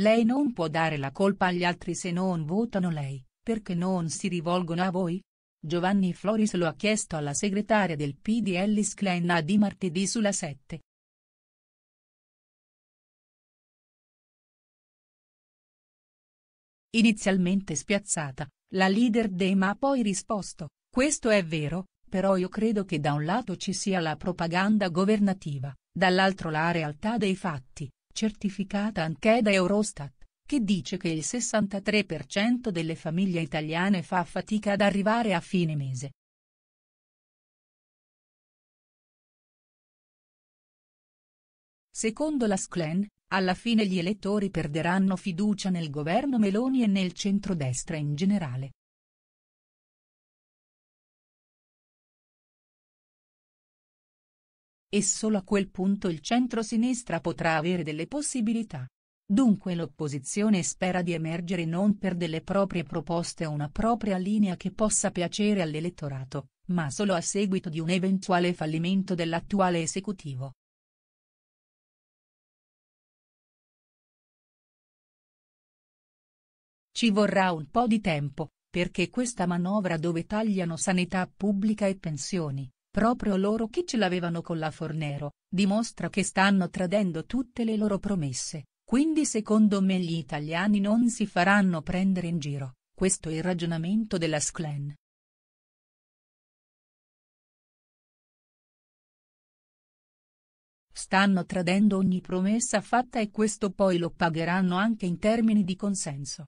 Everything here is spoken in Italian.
Lei non può dare la colpa agli altri se non votano lei, perché non si rivolgono a voi? Giovanni Floris lo ha chiesto alla segretaria del PD Ellis Klein di martedì sulla 7. Inizialmente spiazzata, la leader dei ha poi risposto, questo è vero, però io credo che da un lato ci sia la propaganda governativa, dall'altro la realtà dei fatti, certificata anche da Eurostat, che dice che il 63% delle famiglie italiane fa fatica ad arrivare a fine mese. Secondo la Sclen, alla fine gli elettori perderanno fiducia nel governo Meloni e nel centrodestra in generale. E solo a quel punto il centro-sinistra potrà avere delle possibilità. Dunque l'opposizione spera di emergere non per delle proprie proposte o una propria linea che possa piacere all'elettorato, ma solo a seguito di un eventuale fallimento dell'attuale esecutivo. Ci vorrà un po' di tempo, perché questa manovra dove tagliano sanità pubblica e pensioni, proprio loro che ce l'avevano con la Fornero, dimostra che stanno tradendo tutte le loro promesse, quindi secondo me gli italiani non si faranno prendere in giro, questo è il ragionamento della Sclen. Stanno tradendo ogni promessa fatta e questo poi lo pagheranno anche in termini di consenso.